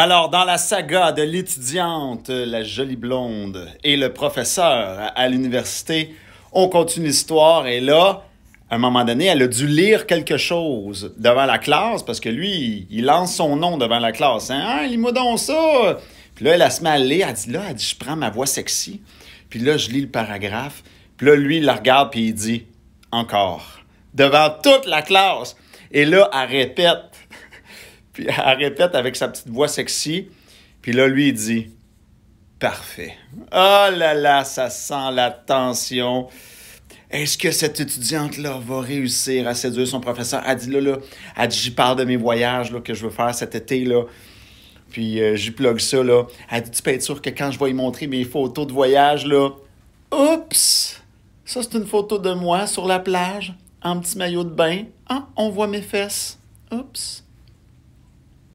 Alors, dans la saga de l'étudiante, la jolie blonde et le professeur à l'université, on continue l'histoire et là, à un moment donné, elle a dû lire quelque chose devant la classe parce que lui, il lance son nom devant la classe. Hein, ah, lis ça! Puis là, elle, a se met à lire. Elle dit là, elle dit, je prends ma voix sexy. Puis là, je lis le paragraphe. Puis là, lui, il la regarde puis il dit encore. Devant toute la classe. Et là, elle répète puis elle répète avec sa petite voix sexy. Puis là, lui, il dit Parfait. Oh là là, ça sent la tension. Est-ce que cette étudiante-là va réussir à séduire son professeur? Elle dit là, là, elle dit J'y parle de mes voyages là, que je veux faire cet été. là. Puis euh, j'y plug ça. Là. Elle dit Tu peux être sûr que quand je vais y montrer mes photos de voyage, là, oups Ça, c'est une photo de moi sur la plage, en petit maillot de bain. Ah, on voit mes fesses. Oups